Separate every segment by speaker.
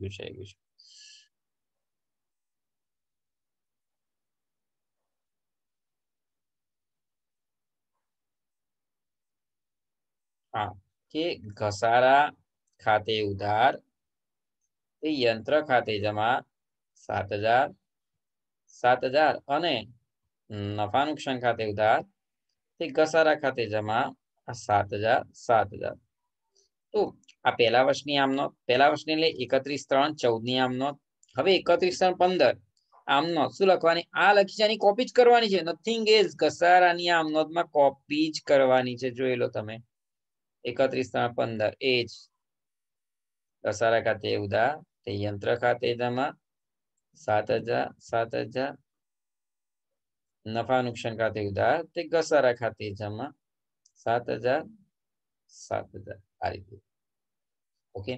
Speaker 1: ગયું છે આવી ગયું છે હા કે ઘસારા ખાતે ઉધાર એ યંત્ર ખાતે જમા સાત હજાર સાત હજાર અને નફા નુકસાન ખાતે ઉધાર તે ઘસારા ખાતે જમા સાત હજાર સાત હજાર તો આ પહેલા વર્ષની આમનો પહેલા વર્ષની એટલે એકત્રીસ ત્રણ ચૌદની આમનો હવે એકત્રીસ ત્રણ પંદર આમનો શું લખવાની આ લખી છે આની કોપી જ કરવાની છે નથિંગ ઇઝ ઘસારાની આ આમનોદમાં કોપી જ કરવાની છે જોઈ લો તમે એકત્રીસ ત્રણ પંદર એ જ ઘસારા ખાતે ઉદા તે યંત્ર ખાતે જમા સાત હજાર સાત હજાર નફા નુકસાન ખાતે ઉધાર તે ઘસારા ખાતે જમા સાત હજાર સાત હજાર આ રીતે ઓકે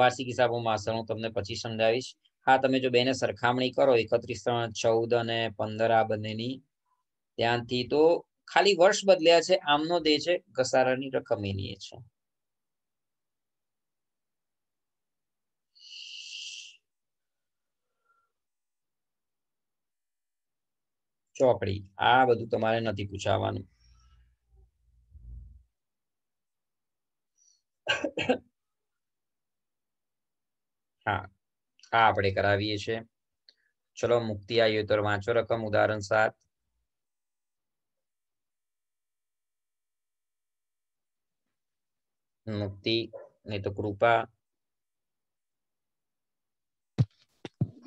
Speaker 1: વાર્ષિક હિસાબોમાં અસર હું તમને પછી સમજાવીશ હા તમે જો બેને સરખામણી કરો એકત્રીસ ત્રણ ચૌદ અને પંદર આ બંનેની ત્યાંથી તો ખાલી વર્ષ બદલ્યા છે આમનો દે છે ઘસારાની રકમ એની છે ચોકડી આ બધું તમારે નથી પૂછાવાનું હા આ આપણે કરાવીએ છીએ ચલો મુક્તિ આવી તો વાંચો રકમ ઉદાહરણ સાત મુક્તિ નહીં તો કૃપા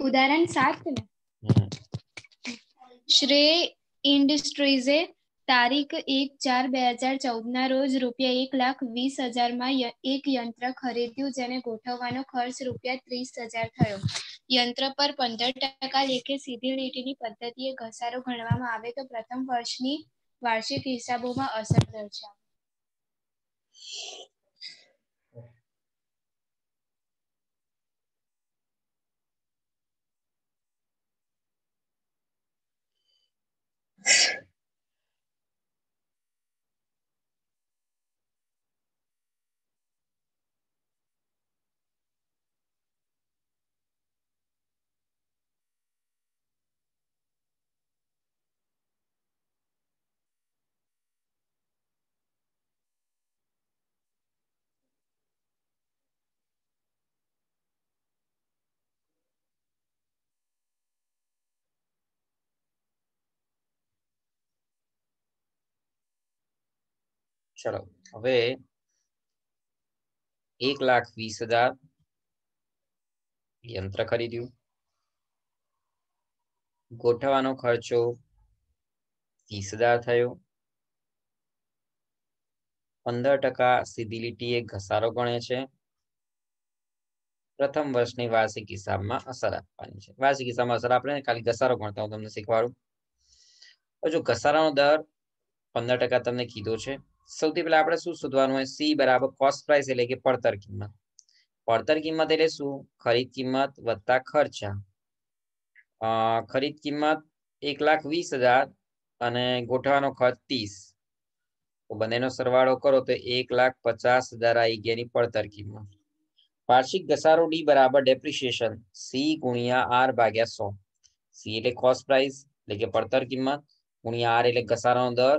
Speaker 1: ઉદાહરણ સાત ને શ્રેય ઇન્ડસ્ટ્રીઝે તારીખ એક ચાર બે હજાર ચૌદના રોજ રૂપિયા એક લાખ વીસ હજારમાં એક યંત્ર ખરીદ્યું જેને ગોઠવવાનો ખર્ચ રૂપિયા ત્રીસ હજાર થયો યંત્ર પર પંદર ટકા લેખે સીધી લીટીની પદ્ધતિએ ઘસારો ગણવામાં આવે તો પ્રથમ વર્ષની વાર્ષિક હિસાબોમાં અસર દર્શાવે Yeah. ચલો હવે એક લાખ વીસ હજાર યંત્ર ખરીદ્યું ગોઠવવાનો ખર્ચો ત્રીસ હજાર થયો પંદર ટકા સીધી લીટી એ ઘસારો ગણે છે પ્રથમ વર્ષની વાર્ષિક હિસાબમાં અસર આપવાની છે વાર્ષિક હિસાબમાં અસર આપણે ખાલી ઘસારો ગણતા હું તમને શીખવાડું જો ઘસારાનો દર પંદર ટકા તમને કીધો છે સૌથી પહેલા આપણે શું શોધવાનું હોય સી બરાબર કોસ્ટ પ્રાઇસ એટલે કે પડતર કિંમત પડતર કિંમત એટલે શું ખરીદ કિંમત વત્તા ખર્ચા ખરીદ કિંમત એક લાખ વીસ હજાર અને ગોઠવાનો ખર્ચ ત્રીસ બંનેનો સરવાળો કરો તો એક લાખ પચાસ હજાર આવી ગયાની પડતર કિંમત વાર્ષિક ઘસારો ડી બરાબર ડેપ્રિશિએશન સી ગુણ્યા આર ભાગ્યા સો સી એટલે કોસ્ટ પ્રાઇસ એટલે કે પડતર કિંમત ગુણ્યા આર એટલે ઘસારાનો દર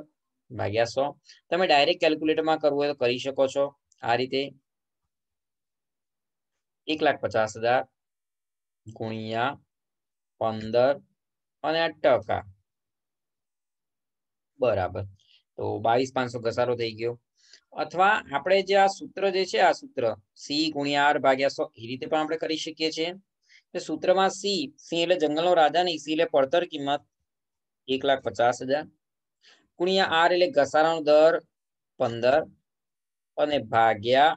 Speaker 1: ભાગ્યા સો તમે ડાયરેક્ટ કેલ્ક્યુલેટરમાં કરવું હોય તો કરી શકો છો આ રીતે એક લાખ પચાસ હજાર ગુણ્યા પંદર અને ટકા બરાબર તો બાવીસ પાંચસો ઘસારો થઈ ગયો અથવા આપણે જે આ સૂત્ર જે છે આ સૂત્ર સી ગુણ્યા આર ભાગ્યા સો એ રીતે પણ આપણે કરી શકીએ છીએ સૂત્રમાં સી સી એટલે જંગલનો રાજા નહીં સી એટલે પડતર કિંમત એક લાખ પચાસ હજાર ગુણ્યા આર એટલે ઘસારાનો દર પંદર અને ભાગ્યા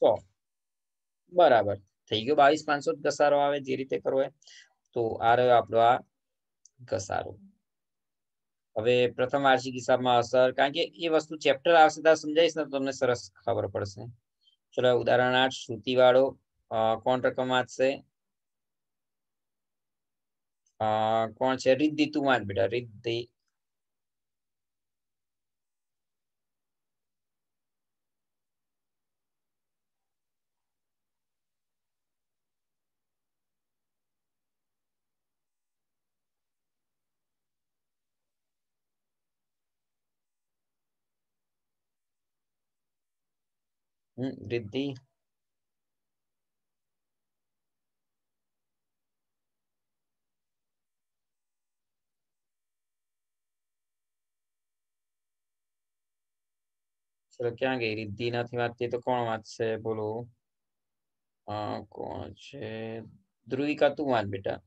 Speaker 1: સો બરાબર થઈ ગયો બાવીસ પાંચસો ઘસારો આવે જે રીતે કરવો તો આ રહ્યો આપણો આ ઘસારો હવે પ્રથમ વાર્ષિક હિસાબમાં અસર કારણ કે એ વસ્તુ ચેપ્ટર આવશે ત્યાં સમજાવીશ ને તમને સરસ ખબર પડશે ચલો ઉદાહરણ આઠ શ્રુતિ વાળો કોણ રકમ વાંચશે Ah, kung siya ready to man, bida ready. Hmm, ready. Mm, ચલો ક્યાં ગઈ રિદ્ધિ નથી વાંચતી તો કોણ વાંચશે બોલો કોણ છે ધ્રુવિકા તું વાંચ બેટા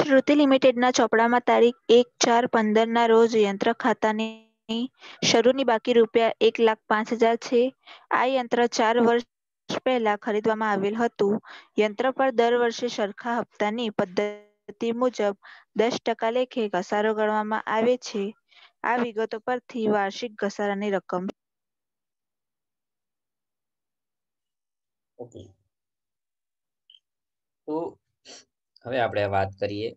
Speaker 1: શ્રુતિ લિમિટેડના ચોપડામાં તારીખ એક ચાર પંદરના રોજ યંત્ર ખાતાની શરૂની બાકી રૂપિયા એક લાખ પાંચ હજાર છે આ યંત્ર ચાર વર્ષ પહેલા ખરીદવામાં આવેલ હતું યંત્ર પર દર વર્ષે સરખા હપ્તાની પદ્ધતિ મુજબ દસ ટકા લેખે ઘસારો ગણવામાં આવે છે આ વિગતો પરથી વાર્ષિક ઘસારાની રકમ તો હવે આપણે વાત કરીએ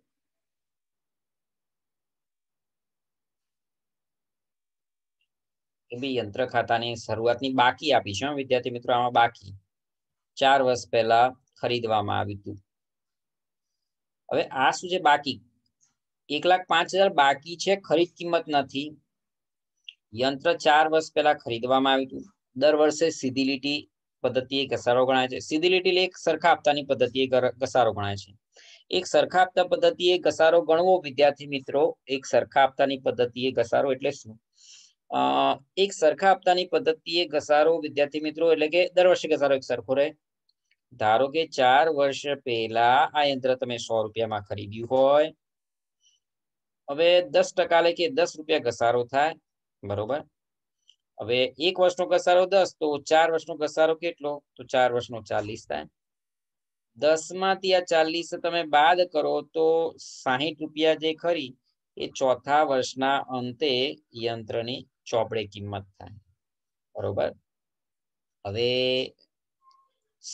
Speaker 1: બી યંત્ર ખાતાની શરૂઆતની બાકી આપી છે વિદ્યાર્થી મિત્રો આમાં બાકી ચાર વર્ષ પહેલા ખરીદવામાં આવ્યું હતું હવે આ શું છે બાકી એક લાખ પાંચ હજાર બાકી છે ખરીદ કિંમત નથી યંત્ર ચાર વર્ષ પહેલા ખરીદવામાં આવ્યું હતું દર વર્ષે સીધી લીટી પદ્ધતિએ ઘસારો ગણાય છે સીધી લીટી એટલે એક સરખા આપતાની પદ્ધતિએ ઘસારો ગણાય છે એક સરખા આપતા પદ્ધતિએ ઘસારો ગણવો વિદ્યાર્થી મિત્રો એક સરખા આપતાની પદ્ધતિએ ઘસારો એટલે શું એક સરખા આપતાની પદ્ધતિએ ઘસારો વિદ્યાર્થી મિત્રો એટલે કે દર વર્ષે ઘસારો એક સરખો રહે ધારો કે ચાર વર્ષ પહેલા આ યંત્ર તમે સો રૂપિયામાં ખરીદ્યું હોય હવે દસ ટકા લે કે દસ રૂપિયા ઘસારો થાય બરોબર હવે એક વર્ષનો ઘસારો દસ તો ચાર વર્ષનો ઘસારો કેટલો તો ચાર વર્ષનો ચાલીસ થાય દસ માંથી આ ચાલીસ તમે બાદ કરો તો સાહીઠ રૂપિયા જે ખરી એ ચોથા વર્ષના અંતે યંત્રની ચોપડે કિંમત થાય બરોબર હવે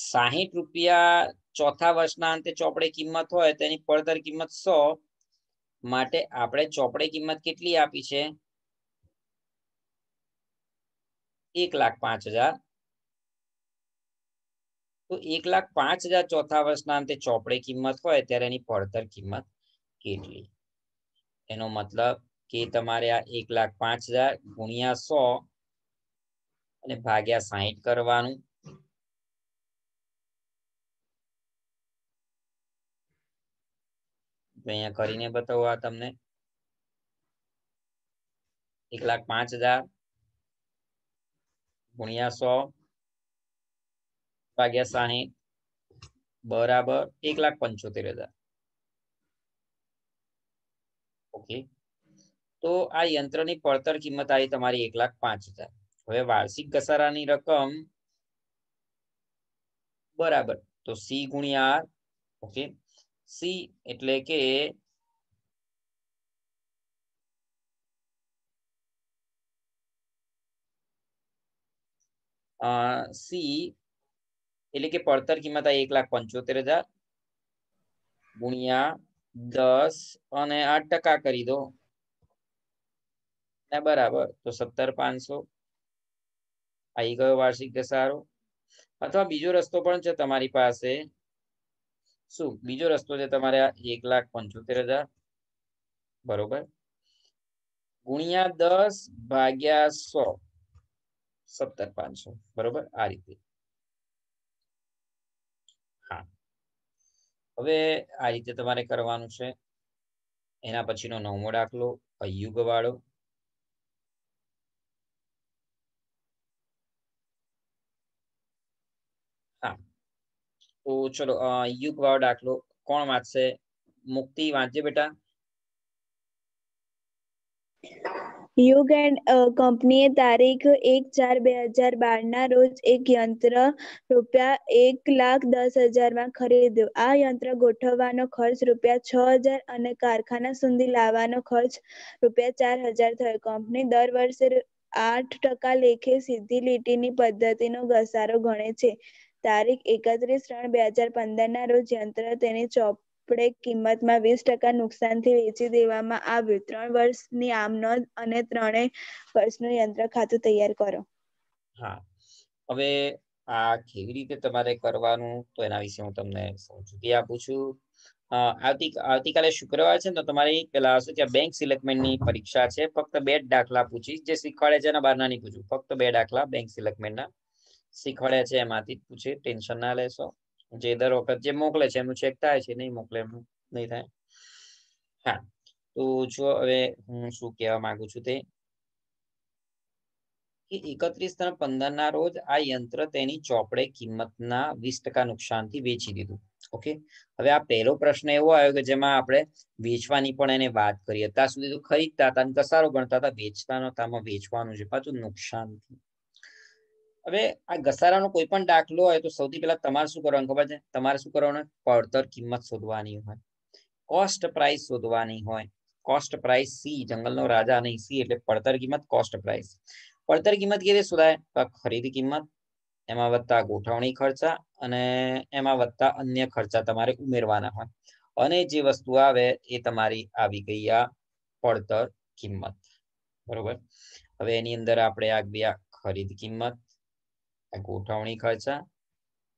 Speaker 1: સાહીઠ રૂપિયા ચોથા વર્ષના અંતે ચોપડે કિંમત હોય તેની પડતર કિંમત સો માટે આપણે ચોપડે કિંમત કેટલી આપી છે એક લાખ પાંચ હજાર તો એક લાખ પાંચ હજાર ચોથા વર્ષના અંતે ચોપડે કિંમત હોય ત્યારે એની પડતર કિંમત કેટલી એનો મતલબ કે તમારે આ એક લાખ પાંચ હજાર ગુણ્યા સો અને ભાગ્યા સાહીઠ કરવાનું અહીંયા કરીને બતાવવા તમને એક લાખ પાંચ હજાર ગુણ્યા સો ભાગ્યા સાહીઠ બરાબર એક લાખ પંચોતેર હજાર ઓકે તો આ યંત્રની પડતર કિંમત આવી તમારી એક લાખ પાંચ હજાર હવે વાર્ષિક ઘસારાની રકમ બરાબર તો સી ગુણ્યા આર ઓકે સી એટલે કે સી એટલે કે પડતર કિંમત આ એક લાખ પંચોતેર હજાર ગુણ્યા દસ અને આઠ ટકા કરી દો ને બરાબર તો સત્તર પાંચસો આવી ગયો વાર્ષિક ઘસારો અથવા બીજો રસ્તો પણ છે તમારી પાસે શું બીજો રસ્તો છે તમારે એક લાખ પંચોતેર હજાર બરોબર ગુણ્યા દસ ભાગ્યા સો સત્તર પાંચસો બરોબર આ રીતે હા હવે આ રીતે તમારે કરવાનું છે એના પછીનો નવમો દાખલો અયુગ વાળો તો ચલો યુગ વાળો દાખલો કોણ વાંચશે મુક્તિ વાંચજે બેટા યુગ એન્ડ કંપનીએ તારીખ એક ચાર બે હજાર બારના રોજ એક યંત્ર રૂપિયા એક લાખ દસ હજારમાં ખરીદ્યું આ યંત્ર ગોઠવવાનો ખર્ચ રૂપિયા છ હજાર અને કારખાના સુધી લાવવાનો ખર્ચ રૂપિયા ચાર હજાર થયો કંપની દર વર્ષે આઠ ટકા લેખે સીધી લીટીની પદ્ધતિનો ઘસારો ગણે છે તારીખ એકત્રીસ ત્રણ બે હજાર પંદરના રોજ યંત્ર તેની ચોપડે કિંમતમાં વીસ ટકા નુકસાનથી વેચી દેવામાં આવ્યું ત્રણ વર્ષની આમ નોંધ અને ત્રણેય વર્ષનું યંત્ર ખાતું તૈયાર કરો હા હવે આ કેવી રીતે તમારે કરવાનું તો એના વિશે હું તમને સમજૂતી આપું છું આવતી આવતીકાલે શુક્રવાર છે તો તમારી પેલા શું કે બેંક સિલેક્ટમેન્ટની પરીક્ષા છે ફક્ત બે દાખલા પૂછીશ જે શીખવાડે છે એના બહારના નહીં પૂછું ફક્ત બે દાખલા બેંક સિલેક્ટમેન્ટના શીખવાડે છે એમાંથી પૂછે ટેન્શન ના લેશો જે દર વખત જે મોકલે છે એમનું ચેક થાય છે નહીં મોકલે એમનું નહીં થાય હા તો જો હવે હું શું કહેવા માંગુ છું તે કે એકત્રીસ ત્રણ પંદર ના રોજ આ યંત્ર તેની ચોપડે કિંમતના વીસ ટકા નુકસાનથી વેચી દીધું ઓકે હવે આ પહેલો પ્રશ્ન એવો આવ્યો કે જેમાં આપણે વેચવાની પણ એને વાત કરી અત્યાર સુધી તો ખરીદતા હતા અને ઘસારો ગણતા હતા વેચતા નહોતા વેચવાનું છે પાછું નુકસાનથી હવે આ ઘસારાનો કોઈ પણ દાખલો હોય તો સૌથી પહેલા તમારે શું કરવાનું ખબર છે તમારે શું કરવાનું પડતર કિંમત શોધવાની હોય કોસ્ટ પ્રાઇસ શોધવાની હોય કોસ્ટ પ્રાઇસ સી જંગલનો રાજા નહીં સી એટલે પડતર કિંમત કોસ્ટ પ્રાઇસ પડતર કિંમત કેવી રીતે શોધાય તો આ કિંમત એમાં વધતા ગોઠવણી ખર્ચા અને એમાં વધતા અન્ય ખર્ચા તમારે ઉમેરવાના હોય અને જે વસ્તુ આવે એ તમારી આવી ગઈ આ પડતર કિંમત બરોબર હવે એની અંદર આપણે આ ખરીદ કિંમત ગોઠવણી ખર્ચા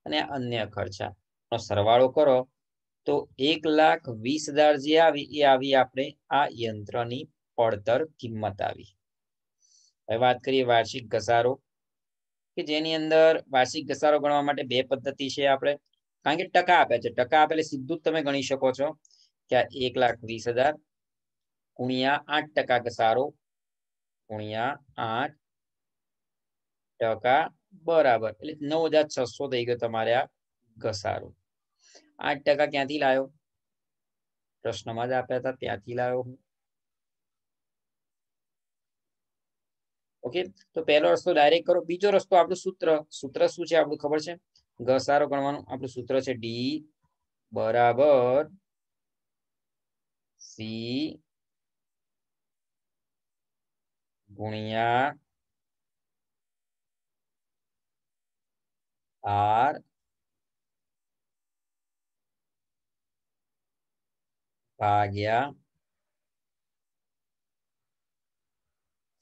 Speaker 1: અને અન્ય ખર્ચા નો સરવાળો કરો તો એક લાખ વીસ હજાર જે આવી એ આવી આપણે આ યંત્રની પડતર કિંમત આવી હવે વાત કરીએ વાર્ષિક ઘસારો કે જેની અંદર વાર્ષિક ઘસારો ગણવા માટે બે પદ્ધતિ છે આપણે કારણ કે ટકા આપે છે ટકા આપે એટલે સીધું જ તમે ગણી શકો છો કે આ એક લાખ વીસ હજાર ગુણ્યા આઠ ટકા ઘસારો ગુણ્યા આઠ ટકા બરાબર એટલે નવ હજાર છસો થઈ ગયો તમારે આ ઘસારો આઠ ટકા ક્યાંથી લાવ્યો પ્રશ્નમાં જ આપ્યા હતા ત્યાંથી લાવ્યો હું ઓકે તો પહેલો રસ્તો ડાયરેક્ટ કરો બીજો રસ્તો આપણું સૂત્ર સૂત્ર શું છે આપણું ખબર છે ઘસારો ગણવાનું આપણું સૂત્ર છે ડી બરાબર સી ગુણ્યા are ભાગ્યા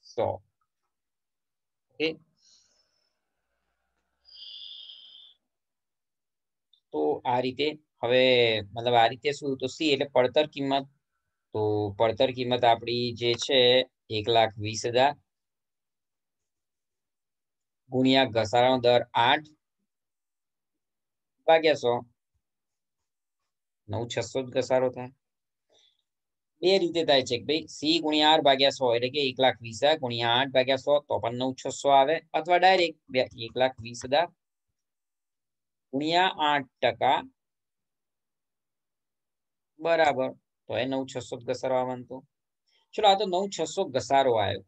Speaker 1: સો ઓકે તો આ રીતે હવે મતલબ આ રીતે શું તો સી એટલે પડતર કિંમત તો પડતર કિંમત આપણી જે છે એક લાખ વીસ હજાર ગુણ્યા ઘસારાનો દર આઠ ભાગ્યા સો નવ છસો જ ઘસારો થાય બે રીતે થાય છે કે ભાઈ સી ગુણ્યા આર ભાગ્યા સો એટલે કે એક લાખ વીસ હજાર ગુણ્યા આઠ ભાગ્યા સો તો પણ નવ છસો આવે અથવા ડાયરેક્ટ એક લાખ વીસ હજાર ગુણ્યા આઠ ટકા બરાબર તો એ નવ છસો ઘસારો આવવાનું તો ચલો આ તો નવ છસો ઘસારો આવ્યો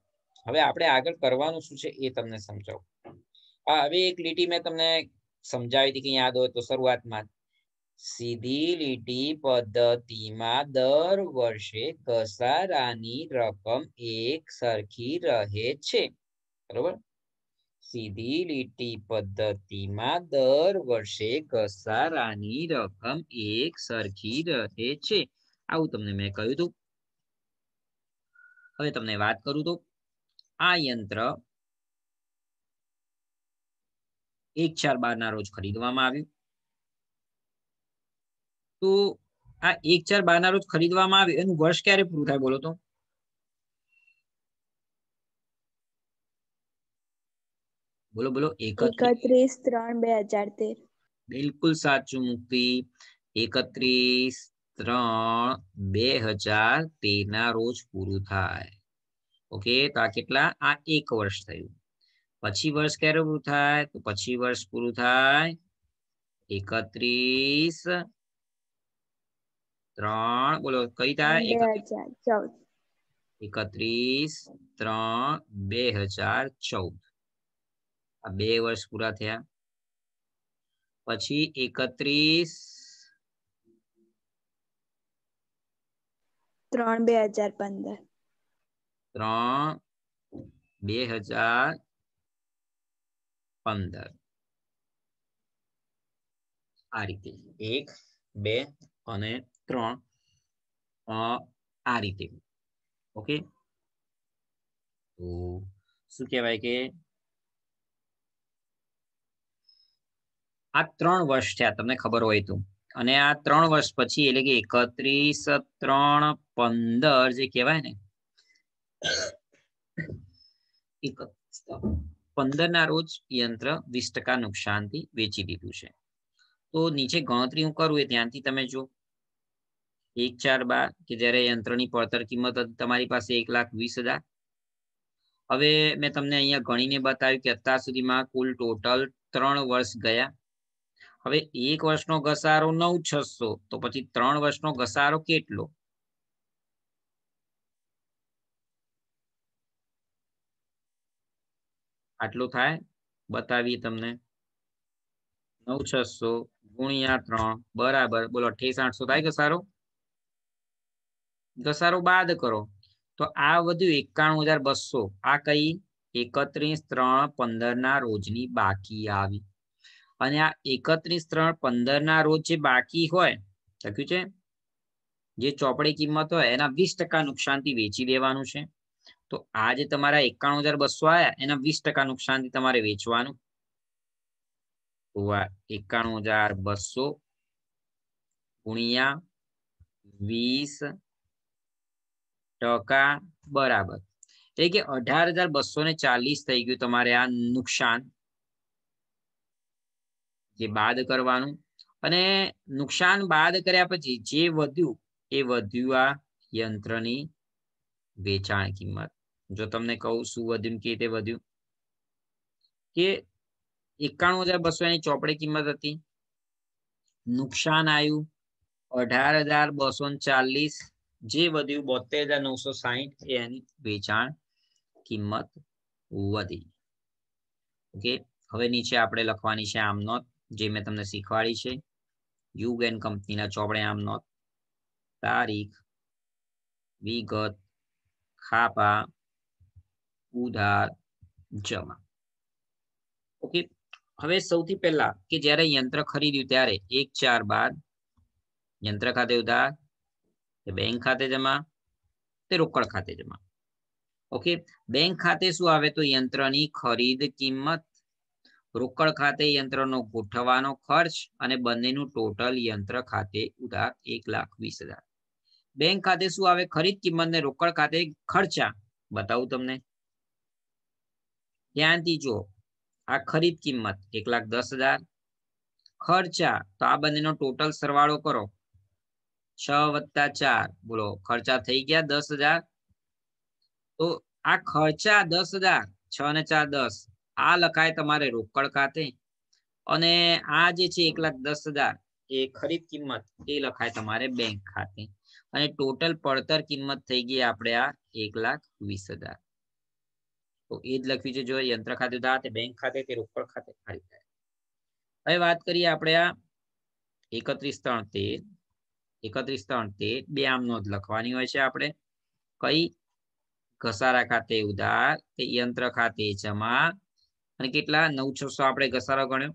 Speaker 1: હવે આપણે આગળ કરવાનું શું છે એ તમને સમજાવું હવે એક લીટી મેં તમને સમજાવી હતી કે યાદ હોય તો શરૂઆતમાં સીધી લીટી પદ્ધતિમાં દર વર્ષે ઘસારાની રકમ એક સરખી રહે છે બરોબર સીધી લીટી પદ્ધતિમાં દર વર્ષે ઘસારાની રકમ એક સરખી રહે છે આવું તમને મેં કહ્યું હતું હવે તમને વાત કરું તો આ યંત્ર એક ચાર બાર ના રોજ ખરીદવામાં આવ્યું તો આ એક ચાર બાર ના રોજ ખરીદવામાં આવ્યું એનું વર્ષ ક્યારે પૂરું થાય બોલો તો બોલો બોલો એકત્રીસ ત્રણ બે હજાર તેર બિલકુલ સાચું મુક્તિ એકત્રીસ ત્રણ બે હજાર તેર ના રોજ પૂરું થાય ઓકે તો આ કેટલા આ એક વર્ષ થયું પછી વર્ષ ક્યારે પૂરું થાય તો પછી વર્ષ પૂરું થાય એકત્રીસ ત્રણ બોલો કઈ થાય એકત્રીસ ત્રણ બે હજાર ચૌદ આ બે વર્ષ પૂરા થયા પછી એકત્રીસ ત્રણ બે હજાર પંદર ત્રણ બે હજાર પંદર આ રીતે એક બે અને ત્રણ આ રીતે ઓકે તો શું કહેવાય કે આ ત્રણ વર્ષ થયા તમને ખબર હોય તો અને આ ત્રણ વર્ષ પછી એટલે કે એકત્રીસ ત્રણ પંદર જે કહેવાય ને એક પંદરના રોજ યંત્ર વીસ ટકા નુકસાનથી વેચી દીધું છે તો નીચે ગણતરી હું કરું એ ત્યાંથી તમે જો એક ચાર બાર કે જ્યારે યંત્રની પડતર કિંમત તમારી પાસે એક લાખ વીસ હજાર હવે મેં તમને અહીંયા ગણીને બતાવ્યું કે અત્યાર સુધીમાં કુલ ટોટલ ત્રણ વર્ષ ગયા હવે એક વર્ષનો ઘસારો નવ છસો તો પછી ત્રણ વર્ષનો ઘસારો કેટલો આટલું થાય બતાવી તમને નવ છસો ગુણ્યા ત્રણ બરાબર બોલો અઠ્યાવીસ આઠસો થાય ઘસારો ઘસારો બાદ કરો તો આ વધ્યું એકાણું હજાર બસો આ કઈ એકત્રીસ ત્રણ પંદર ના રોજની બાકી આવી અને આ એકત્રીસ ત્રણ પંદર ના રોજ જે બાકી હોય લખ્યું છે જે ચોપડી કિંમત હોય એના વીસ ટકા નુકસાન થી વેચી દેવાનું છે તો આ જે તમારા એકાણું હજાર બસો આવ્યા એના વીસ ટકા નુકસાનથી તમારે વેચવાનું એકાણું હજાર બસો ગુણ્યા વીસ ટકા બરાબર એટલે કે અઢાર હજાર બસો ને ચાલીસ થઈ ગયું તમારે આ નુકસાન જે બાદ કરવાનું અને નુકસાન બાદ કર્યા પછી જે વધ્યું એ વધ્યું આ યંત્રની વેચાણ કિંમત જો તમને કહું શું વધ્યું કે તે વધ્યું કે એકાણું હજાર બસો એની ચોપડી કિંમત હતી નુકસાન આવ્યું અઢાર હજાર બસો ચાલીસ જે વધ્યું બોતેર હજાર નવસો સાહીઠ એની વેચાણ કિંમત વધી ઓકે હવે નીચે આપણે લખવાની છે આમ નોંધ જે મેં તમને શીખવાડી છે યુગ એન્ડ કંપનીના ચોપડે આમ નોંધ તારીખ વિગત ખાપા ઉદાર ઓકે હવે સૌથી પહેલા કે જ્યારે યંત્ર ખરીદ્યું ત્યારે એક ચાર બાદ યંત્ર ખાતે ઉધાર બેંક ખાતે જમા તે રોકડ ખાતે જમા ઓકે બેંક ખાતે શું આવે તો યંત્રની ખરીદ કિંમત રોકડ ખાતે યંત્રનો ગોઠવવાનો ખર્ચ અને બંનેનું ટોટલ યંત્ર ખાતે ઉધાર એક લાખ વીસ હજાર બેંક ખાતે શું આવે ખરીદ કિંમત ને રોકડ ખાતે ખર્ચા બતાવું તમને ત્યાંથી જો આ ખરીદ કિંમત એક લાખ દસ હજાર ખર્ચા તો આ બંનેનો ટોટલ સરવાળો કરો છ વત્તા ચાર બોલો ખર્ચા થઈ ગયા દસ હજાર તો આ ખર્ચા દસ હજાર છ ને ચાર દસ આ લખાય તમારે રોકડ ખાતે અને આ જે છે એક લાખ દસ હજાર એ ખરીદ કિંમત એ લખાય તમારે બેંક ખાતે અને ટોટલ પડતર કિંમત થઈ ગઈ આપણે આ એક લાખ વીસ હજાર તો એ જ લખવી છે જો યંત્ર ખાતે ઉધાર બેંક ખાતે કે રોકડ ખાતે ખાલી થાય હવે વાત કરીએ આપણે આ એકત્રીસ ત્રણ તેર એકત્રીસ ત્રણ તેર બે આમ નોંધ લખવાની હોય છે આપણે કઈ ઘસારા ખાતે ઉધાર કે યંત્ર ખાતે જમા અને કેટલા નવ છસો આપણે ઘસારો ગણ્યો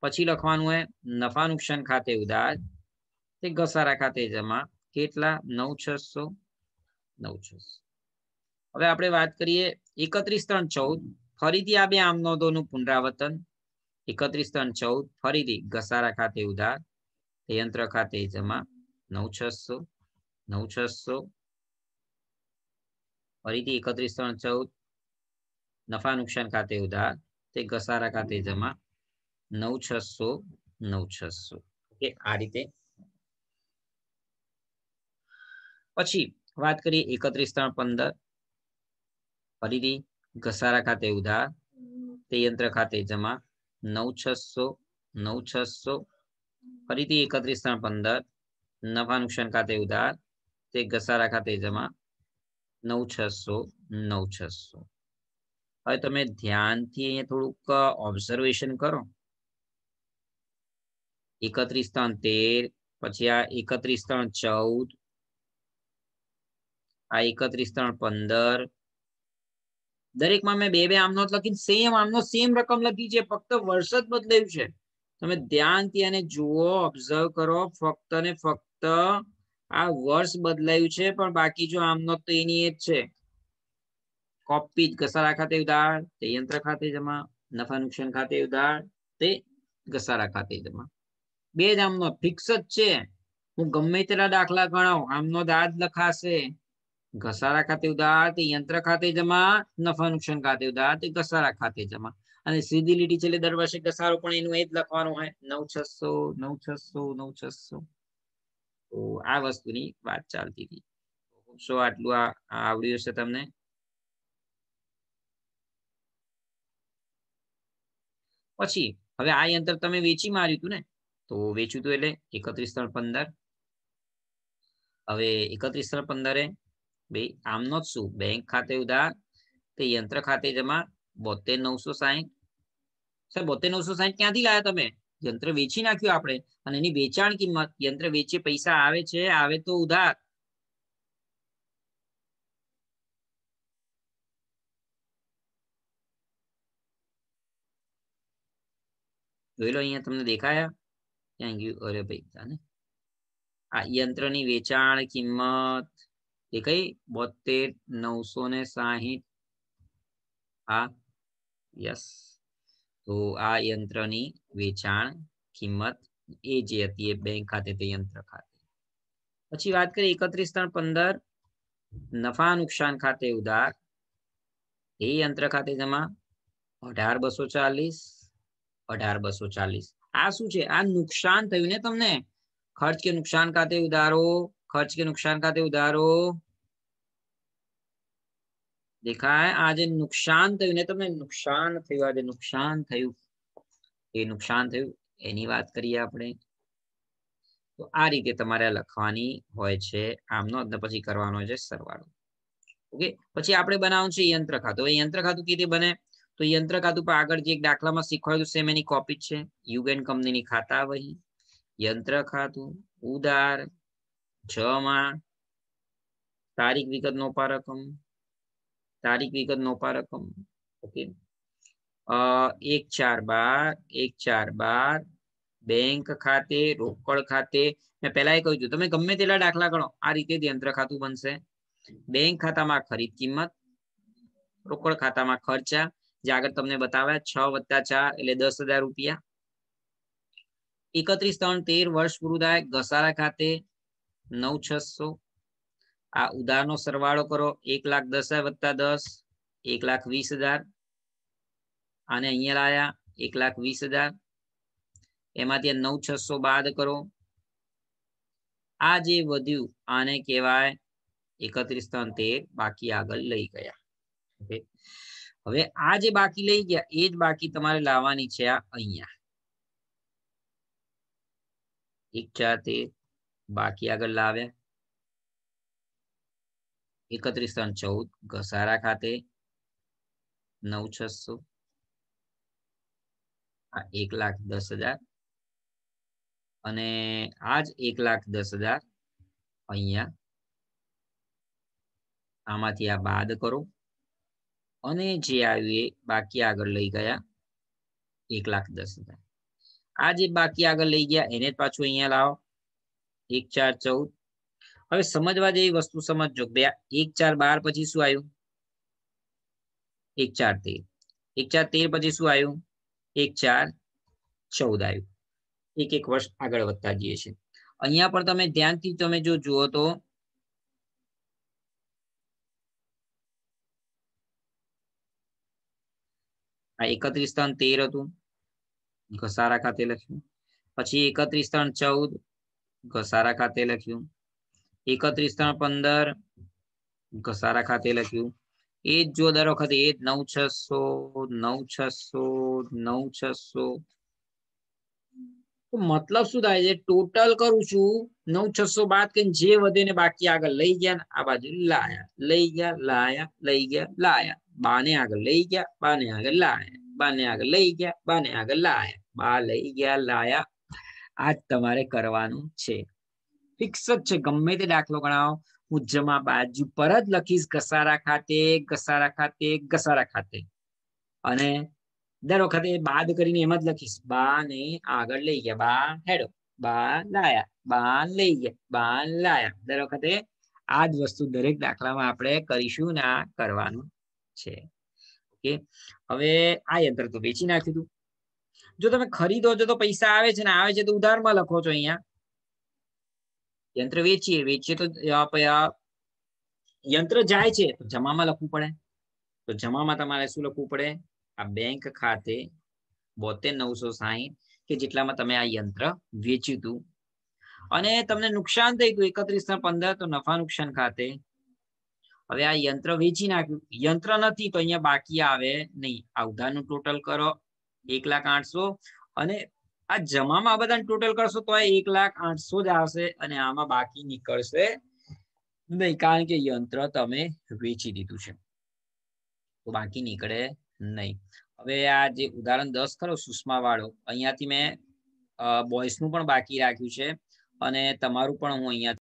Speaker 1: પછી લખવાનું હોય નફા નુકસાન ખાતે ઉધાર તે ઘસારા ખાતે જમા કેટલા નવ છસો નવ છસો હવે આપણે વાત કરીએ એકત્રીસ ત્રણ ચૌદ ફરીથી આ બે આમ નું પુનરાવર્તન એકત્રીસ ત્રણ ચૌદ ફરીથી ઘસારા ખાતે ઉધાર યંત્ર ખાતે જમા નવ છસો નવ છસો ફરીથી એકત્રીસ ત્રણ ચૌદ નફા નુકસાન ખાતે ઉધાર તે ઘસારા ખાતે જમા નવ છસો નવ છસો ઓકે આ રીતે પછી વાત કરીએ એકત્રીસ ત્રણ પંદર ફરીથી ઘસારા ખાતે ઉધાર તે યંત્ર ખાતે જમા નવ છસો નવ છસો ફરીથી એકત્રીસ ત્રણ પંદર નફા નુકસાન ખાતે ઉધાર તે ઘસારા ખાતે જમા નવ છસો નવ છસો હવે તમે ધ્યાનથી અહીંયા થોડુંક ઓબ્ઝર્વેશન કરો એકત્રીસ ત્રણ તેર પછી આ એકત્રીસ ત્રણ ચૌદ આ એકત્રીસ ત્રણ પંદર દરેકમાં મેં બે બે આમનો લખી સેમ આમનો સેમ રકમ લખી છે ફક્ત વર્ષ જ બદલાયું છે તમે ધ્યાનથી આને જુઓ ઓબ્ઝર્વ કરો ફક્ત ને ફક્ત આ વર્ષ બદલાયું છે પણ બાકી જો આમનો તો એની એ જ છે કોપી ઘસારા ખાતે ઉધાર તે યંત્ર ખાતે જમા નફા નુકસાન ખાતે ઉધાર તે ઘસારા ખાતે જમા બે જ આમનો ફિક્સ જ છે હું ગમે તેટલા દાખલા ગણાવ આમનો દાદ લખાશે ઘસારા ખાતે ઉધાર તે યંત્ર ખાતે જમા નફા નુકસાન ખાતે ઉધાર તે ઘસારા ખાતે જમા અને સીધી લીટી છેલ્લે દર વર્ષે ઘસારો પણ એનું એ જ લખવાનું હોય નવ છસો નવ છસો નવ છસો તો આ વસ્તુની વાત ચાલતી હતી સો આટલું આ આવડ્યું હશે તમને પછી હવે આ યંત્ર તમે વેચી માર્યું હતું ને તો વેચ્યું હતું એટલે એકત્રીસ ત્રણ પંદર હવે એકત્રીસ ત્રણ પંદરે બે આમનો જ શું બેંક ખાતે ઉધાર તે યંત્ર ખાતે જમા બોતેર નવસો સાહીઠ સર નવસો સાહીઠ ક્યાંથી લાયા તમે યંત્ર વેચી નાખ્યું આપણે અને એની વેચાણ કિંમત યંત્ર વેચે પૈસા આવે છે આવે તો ઉધાર જોઈ લો અહીંયા તમને દેખાયા ક્યાં ગયું અરે ભાઈ આ યંત્રની વેચાણ કિંમત એ કઈ બોતેર નવસો ને સાહીઠ આ યસ તો આ યંત્રની વેચાણ કિંમત એ જે હતી એ બેંક ખાતે તે યંત્ર ખાતે પછી વાત કરીએ એકત્રીસ ત્રણ પંદર નફા નુકસાન ખાતે ઉધાર એ યંત્ર ખાતે જમા અઢાર બસો ચાલીસ અઢાર બસો ચાલીસ આ શું છે આ નુકસાન થયું ને તમને ખર્ચ કે નુકસાન ખાતે ઉધારો खर्च के नुकसान खाते ઉધારો દેખાય આજે નુકસાન થયું ને તમને નુકસાન થયું આજે નુકસાન થયું એ નુકસાન થયું એની વાત કરીએ આપણે તો આ રીતે તમારે લખવાની હોય છે આમનો અને પછી કરવાનો છે સરવાળો ઓકે પછી આપણે બનાવવું છે યંત્ર ખાતું હવે યંત્ર ખાતું કીધી બને તો યંત્ર ખાતું પર આગળ જે એક દાખલામાં શીખવાયું સેમ એની કોપી છે યુગેન કંપનીની ખાતા વહી યંત્ર ખાતું ઉદાર છ માં તારીખ વિગત નો પારકમ તારીખ વિગત નો પારકમ ઓકે એક ચાર બાર એક ચાર બાર બેંક ખાતે રોકડ ખાતે મેં પહેલા એ કહ્યું હતું તમે ગમે તેટલા દાખલા ગણો આ રીતે યંત્ર ખાતું બનશે બેંક ખાતામાં ખરીદ કિંમત રોકડ ખાતામાં ખર્ચા જે આગળ તમને બતાવ્યા છ વત્તા ચાર એટલે દસ હજાર રૂપિયા એકત્રીસ ત્રણ તેર વર્ષ પૂરું થાય ઘસારા ખાતે નવ છસો આ ઉદારનો સરવાળો કરો એક લાખ દસ હજાર વત્તા દસ એક લાખ વીસ હજાર અને અહીંયા લાયા એક લાખ વીસ હજાર એમાંથી નવ છસો બાદ કરો આ જે વધ્યું આને કહેવાય એકત્રીસ ત્રણ તેર બાકી આગળ લઈ ગયા હવે આ જે બાકી લઈ ગયા એ જ બાકી તમારે લાવવાની છે આ અહીંયા એક ચાર તેર બાકી આગળ લાવ્યા એકત્રીસ ત્રણ ચૌદ ઘસારા ખાતે નવ છસો આ એક લાખ દસ હજાર અને આ જ એક લાખ દસ હજાર અહીંયા આમાંથી આ બાદ કરો અને જે આવ્યું એ બાકી આગળ લઈ ગયા એક લાખ દસ હજાર આ જે બાકી આગળ લઈ ગયા એને જ પાછું અહીંયા લાવો એક ચાર ચૌદ હવે સમજવા જેવી વસ્તુ સમજજો એક ચાર બાર પછી શું આવ્યું એક ચાર તેર એક ચાર તેર પછી શું આવ્યું એક ચાર ચૌદ આવ્યું એક એક વર્ષ આગળ વધતા જઈએ છીએ અહીંયા પણ તમે ધ્યાનથી તમે જો જુઓ તો આ એકત્રીસ ત્રણ તેર હતું ઘસારા ખાતે લખ્યું પછી એકત્રીસ ત્રણ ચૌદ ઘસારા ખાતે લખ્યું એકત્રીસ ત્રણ પંદર ઘસારા ખાતે લખ્યું એ જ જો દર વખતે એ જ નવ છસો નવ છસો નવ છસો મતલબ શું થાય છે ટોટલ કરું છું નવ છસો બાદ કે જે વધે ને બાકી આગળ લઈ ગયા આ બાજુ લાયા લઈ ગયા લાયા લઈ ગયા લાયા બાને આગળ લઈ ગયા બાને આગળ લાયા બાને આગળ લઈ ગયા બાને આગળ લાયા બા લઈ ગયા લાયા આ તમારે કરવાનું છે ફિક્સ જ છે ગમે તે દાખલો ગણાવો હું જમા બાજુ પર જ લખીશ ઘસારા ખાતે ઘસારા ખાતે ઘસારા ખાતે અને દર વખતે બાદ કરીને એમ જ લખીશ બા ને આગળ લઈ ગયા બા હેડો બા લાયા બા લઈ ગયા બા લાયા દર વખતે આ જ વસ્તુ દરેક દાખલામાં આપણે કરીશું ને આ કરવાનું છે ઓકે હવે આ યંત્ર તો વેચી નાખ્યું હતું જો તમે ખરીદો છો તો પૈસા આવે છે ને આવે છે તો ઉધારમાં લખો છો અહીંયા યંત્ર વેચીએ વેચીએ તો યંત્ર જાય છે તો જમામાં લખવું પડે તો જમામાં તમારે શું લખવું પડે આ બેંક ખાતે બોતેર નવસો સાહીઠ કે જેટલામાં તમે આ યંત્ર વેચ્યું હતું અને તમને નુકસાન થઈ ગયું એકત્રીસ પંદર તો નફા નુકસાન ખાતે હવે આ યંત્ર વેચી નાખ્યું યંત્ર નથી તો અહીંયા બાકી આવે નહીં આ ઉધારનું ટોટલ કરો એક લાખ આઠસો અને આ જમામાં આ બધાને ટોટલ કરશો તો આ એક લાખ આઠસો જ આવશે અને આમાં બાકી નીકળશે નહીં કારણ કે યંત્ર તમે વેચી દીધું છે તો બાકી નીકળે નહીં હવે આ જે ઉદાહરણ દસ ખરો સુષ્મા વાળો અહીંયાથી મેં બોયસનું પણ બાકી રાખ્યું છે અને તમારું પણ હું અહીંયા